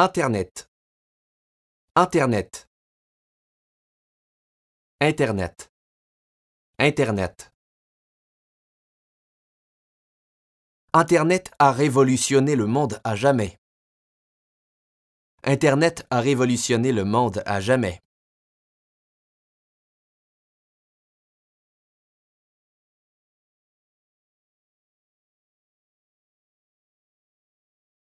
Internet. Internet. Internet. Internet. Internet a révolutionné le monde à jamais. Internet a révolutionné le monde à jamais.